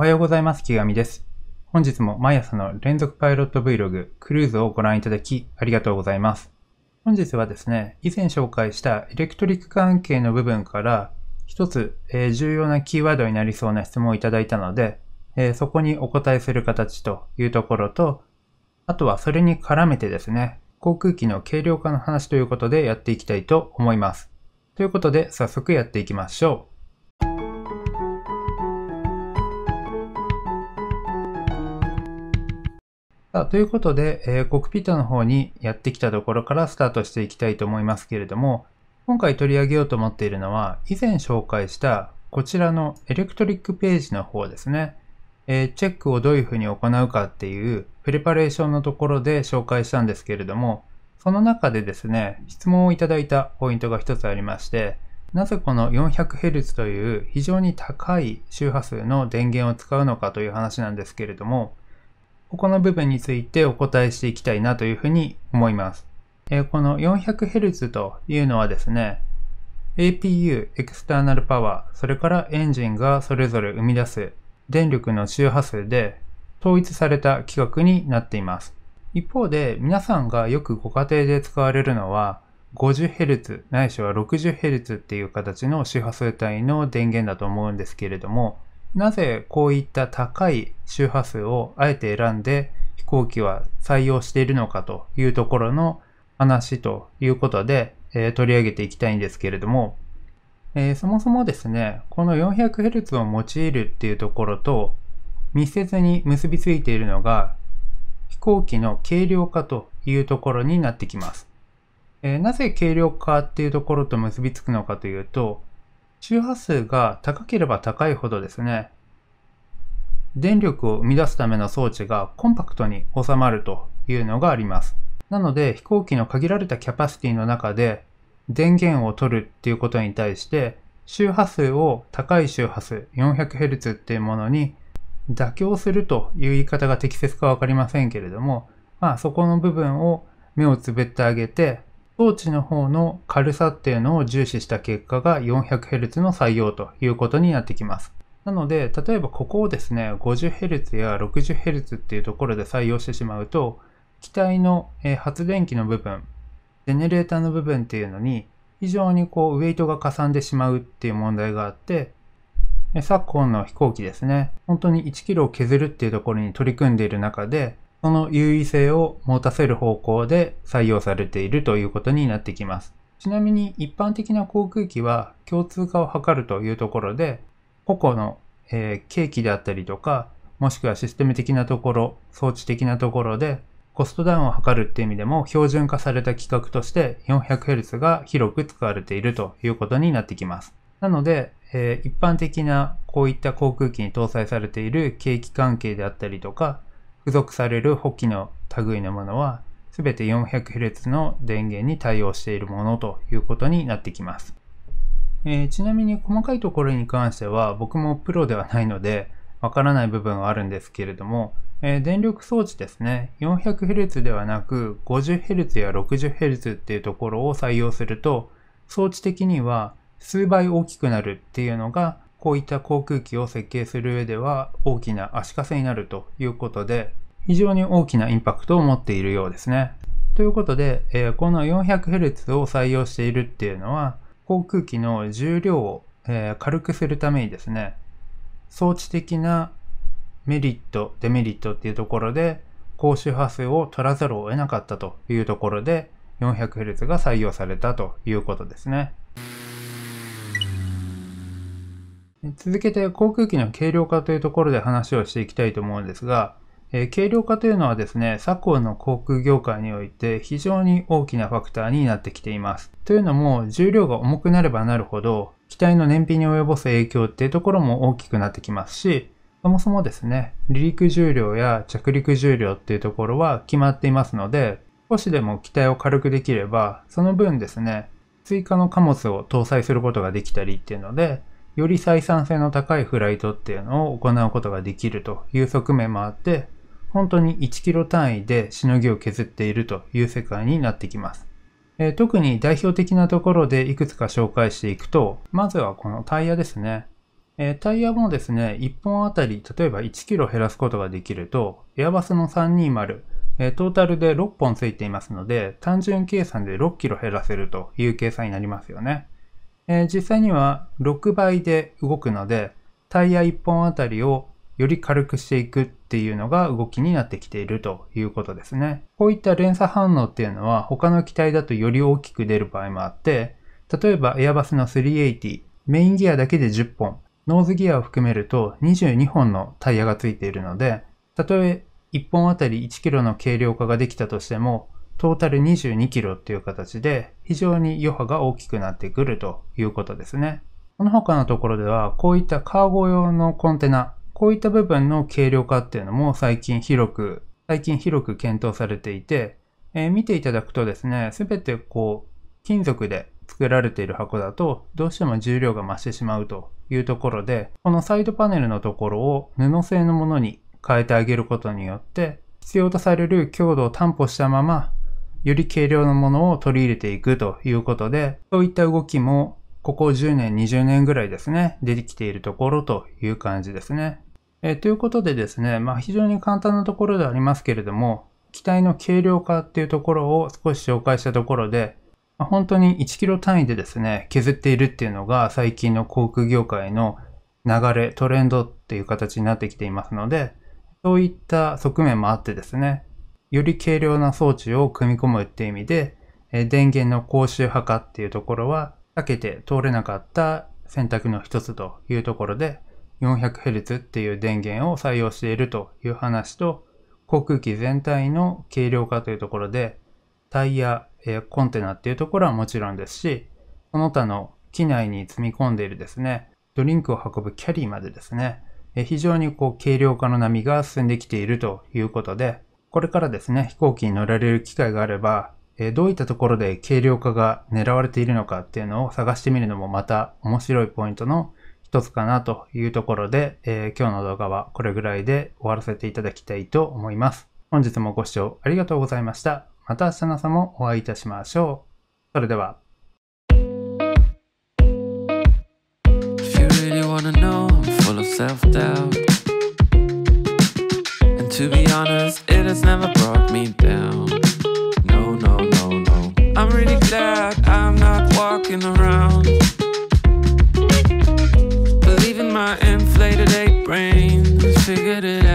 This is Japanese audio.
おはようございます。木上です。本日も毎朝の連続パイロット Vlog クルーズをご覧いただきありがとうございます。本日はですね、以前紹介したエレクトリック関係の部分から一つ、えー、重要なキーワードになりそうな質問をいただいたので、えー、そこにお答えする形というところと、あとはそれに絡めてですね、航空機の軽量化の話ということでやっていきたいと思います。ということで早速やっていきましょう。さあ、ということで、えー、コックピットの方にやってきたところからスタートしていきたいと思いますけれども、今回取り上げようと思っているのは、以前紹介したこちらのエレクトリックページの方ですね。えー、チェックをどういうふうに行うかっていうプレパレーションのところで紹介したんですけれども、その中でですね、質問をいただいたポイントが一つありまして、なぜこの 400Hz という非常に高い周波数の電源を使うのかという話なんですけれども、ここの部分についてお答えしていきたいなというふうに思います。えこの 400Hz というのはですね、APU、エクスターナルパワー、それからエンジンがそれぞれ生み出す電力の周波数で統一された規格になっています。一方で皆さんがよくご家庭で使われるのは 50Hz ないしは 60Hz っていう形の周波数帯の電源だと思うんですけれどもなぜこういった高い周波数をあえて選んで飛行機は採用しているのかというところの話ということで、えー、取り上げていきたいんですけれども、えー、そもそもですね、この 400Hz を用いるっていうところと密接に結びついているのが飛行機の軽量化というところになってきます。えー、なぜ軽量化っていうところと結びつくのかというと、周波数が高ければ高いほどですね、電力を生み出すための装置がコンパクトに収まるというのがあります。なので飛行機の限られたキャパシティの中で電源を取るっていうことに対して周波数を高い周波数 400Hz っていうものに妥協するという言い方が適切かわかりませんけれども、まあそこの部分を目をつぶってあげて装置の方の軽さっていうのを重視した結果が 400Hz の採用ということになってきます。なので、例えばここをですね、50Hz や 60Hz っていうところで採用してしまうと、機体の発電機の部分、ジェネレーターの部分っていうのに、非常にこう、ウェイトがかさんでしまうっていう問題があって、昨今の飛行機ですね、本当に1キロを削るっていうところに取り組んでいる中で、その優位性を持たせる方向で採用されているということになってきます。ちなみに一般的な航空機は共通化を図るというところで、個々の、えー、であったりとか、もしくはシステム的なところ、装置的なところでコストダウンを図るっていう意味でも標準化された規格として 400Hz が広く使われているということになってきます。なので、えー、一般的なこういった航空機に搭載されている景気関係であったりとか、付属されるホキの類のものは、すべて 400Hz の電源に対応しているものということになってきます。えー、ちなみに細かいところに関しては僕もプロではないのでわからない部分はあるんですけれども、えー、電力装置ですね 400Hz ではなく 50Hz や 60Hz っていうところを採用すると装置的には数倍大きくなるっていうのがこういった航空機を設計する上では大きな足かせになるということで、非常に大きなインパクトを持っているようですね。ということで、えー、この 400Hz を採用しているっていうのは、航空機の重量を、えー、軽くするためにですね、装置的なメリット、デメリットっていうところで、高周波数を取らざるを得なかったというところで、400Hz が採用されたということですね。続けて航空機の軽量化というところで話をしていきたいと思うんですが、えー、軽量化というのはですね、昨今の航空業界において非常に大きなファクターになってきています。というのも、重量が重くなればなるほど、機体の燃費に及ぼす影響っていうところも大きくなってきますし、そもそもですね、離陸重量や着陸重量っていうところは決まっていますので、少しでも機体を軽くできれば、その分ですね、追加の貨物を搭載することができたりっていうので、より採算性の高いフライトっていうのを行うことができるという側面もあって、本当に1キロ単位でしのぎを削っているという世界になってきます。えー、特に代表的なところでいくつか紹介していくと、まずはこのタイヤですね。えー、タイヤもですね、1本あたり例えば1キロ減らすことができると、エアバスの320、えー、トータルで6本ついていますので、単純計算で6キロ減らせるという計算になりますよね。えー、実際には6倍で動くので、タイヤ1本あたりをより軽くしていくっていうのが動きになってきているということですね。こういった連鎖反応っていうのは他の機体だとより大きく出る場合もあって、例えばエアバスの380、メインギアだけで10本、ノーズギアを含めると22本のタイヤがついているので、たとえ1本あたり 1kg の軽量化ができたとしても、トータル22キロっていう形で非常に余波が大きくなってくるということですね。この他のところではこういったカーゴ用のコンテナ、こういった部分の軽量化っていうのも最近広く、最近広く検討されていて、えー、見ていただくとですね、すべてこう金属で作られている箱だとどうしても重量が増してしまうというところで、このサイドパネルのところを布製のものに変えてあげることによって必要とされる強度を担保したままより軽量のものを取り入れていくということで、そういった動きも、ここ10年、20年ぐらいですね、出てきているところという感じですね。えということでですね、まあ、非常に簡単なところでありますけれども、機体の軽量化っていうところを少し紹介したところで、まあ、本当に1キロ単位でですね、削っているっていうのが最近の航空業界の流れ、トレンドっていう形になってきていますので、そういった側面もあってですね、より軽量な装置を組み込むって意味で、電源の高周波化っていうところは避けて通れなかった選択の一つというところで 400Hz っていう電源を採用しているという話と航空機全体の軽量化というところでタイヤ、コンテナっていうところはもちろんですしその他の機内に積み込んでいるですねドリンクを運ぶキャリーまでですね、非常にこう軽量化の波が進んできているということでこれからですね、飛行機に乗られる機会があれば、えどういったところで軽量化が狙われているのかっていうのを探してみるのもまた面白いポイントの一つかなというところで、えー、今日の動画はこれぐらいで終わらせていただきたいと思います。本日もご視聴ありがとうございました。また明日の朝もお会いいたしましょう。それでは。t o be honest, has never brought me down. No, no, no, no. I'm really glad I'm not walking around. Believe in my inflated eight brains, figured it out.